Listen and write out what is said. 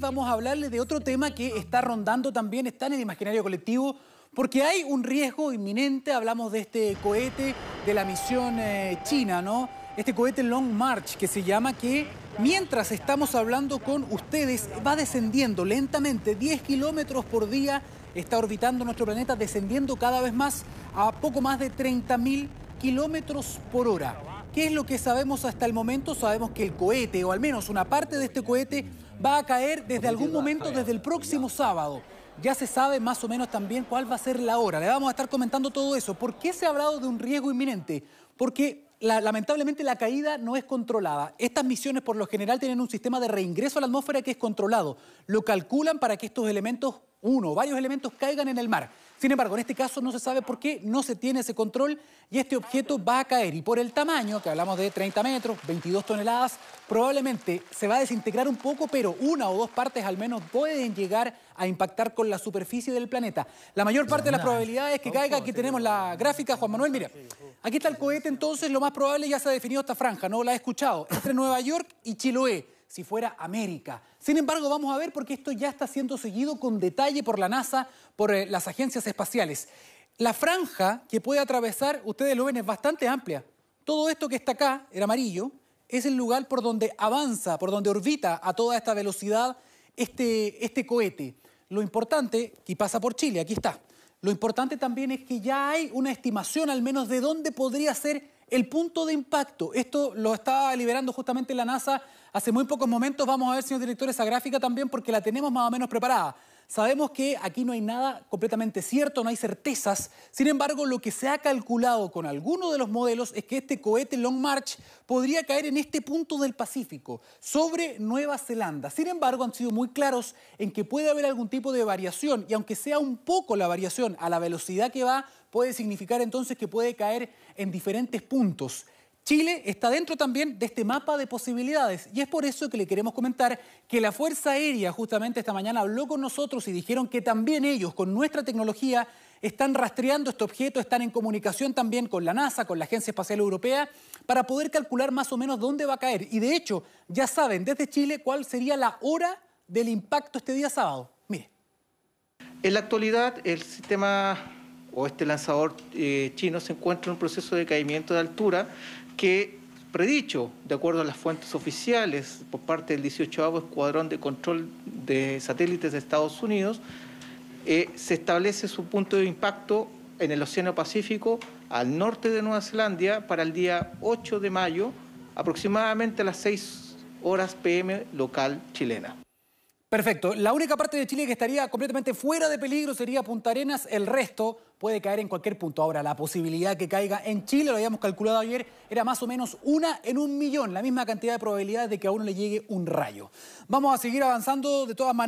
vamos a hablarle de otro tema que está rondando también, está en el imaginario colectivo, porque hay un riesgo inminente, hablamos de este cohete de la misión eh, china, ¿no? Este cohete Long March que se llama, que mientras estamos hablando con ustedes va descendiendo lentamente, 10 kilómetros por día está orbitando nuestro planeta, descendiendo cada vez más a poco más de 30.000 kilómetros por hora. ¿Qué es lo que sabemos hasta el momento? Sabemos que el cohete, o al menos una parte de este cohete, va a caer desde algún momento desde el próximo sábado. Ya se sabe más o menos también cuál va a ser la hora. Le vamos a estar comentando todo eso. ¿Por qué se ha hablado de un riesgo inminente? Porque lamentablemente la caída no es controlada. Estas misiones por lo general tienen un sistema de reingreso a la atmósfera que es controlado. Lo calculan para que estos elementos uno varios elementos caigan en el mar. Sin embargo, en este caso no se sabe por qué no se tiene ese control y este objeto va a caer. Y por el tamaño, que hablamos de 30 metros, 22 toneladas, probablemente se va a desintegrar un poco, pero una o dos partes al menos pueden llegar a impactar con la superficie del planeta. La mayor parte de las probabilidades que caiga, aquí tenemos la gráfica, Juan Manuel, mira, aquí está el cohete entonces, lo más probable ya se ha definido esta franja, ¿no? La he escuchado, entre Nueva York y Chiloé si fuera América. Sin embargo, vamos a ver porque esto ya está siendo seguido con detalle por la NASA, por eh, las agencias espaciales. La franja que puede atravesar, ustedes lo ven, es bastante amplia. Todo esto que está acá, el amarillo, es el lugar por donde avanza, por donde orbita a toda esta velocidad este, este cohete. Lo importante, y pasa por Chile, aquí está, lo importante también es que ya hay una estimación al menos de dónde podría ser el punto de impacto. Esto lo está liberando justamente la NASA hace muy pocos momentos. Vamos a ver, señor director, esa gráfica también porque la tenemos más o menos preparada. Sabemos que aquí no hay nada completamente cierto, no hay certezas. Sin embargo, lo que se ha calculado con algunos de los modelos es que este cohete Long March podría caer en este punto del Pacífico, sobre Nueva Zelanda. Sin embargo, han sido muy claros en que puede haber algún tipo de variación y aunque sea un poco la variación a la velocidad que va, puede significar entonces que puede caer en diferentes puntos. Chile está dentro también de este mapa de posibilidades y es por eso que le queremos comentar que la Fuerza Aérea justamente esta mañana habló con nosotros y dijeron que también ellos con nuestra tecnología están rastreando este objeto, están en comunicación también con la NASA, con la Agencia Espacial Europea, para poder calcular más o menos dónde va a caer. Y de hecho ya saben desde Chile cuál sería la hora del impacto este día sábado. Mire. En la actualidad el sistema o este lanzador eh, chino se encuentra en un proceso de caimiento de altura que predicho, de acuerdo a las fuentes oficiales por parte del 18 Escuadrón de Control de Satélites de Estados Unidos, eh, se establece su punto de impacto en el Océano Pacífico al norte de Nueva Zelanda para el día 8 de mayo, aproximadamente a las 6 horas PM local chilena. Perfecto. La única parte de Chile que estaría completamente fuera de peligro sería Punta Arenas. El resto puede caer en cualquier punto. Ahora, la posibilidad que caiga en Chile, lo habíamos calculado ayer, era más o menos una en un millón, la misma cantidad de probabilidades de que a uno le llegue un rayo. Vamos a seguir avanzando de todas maneras.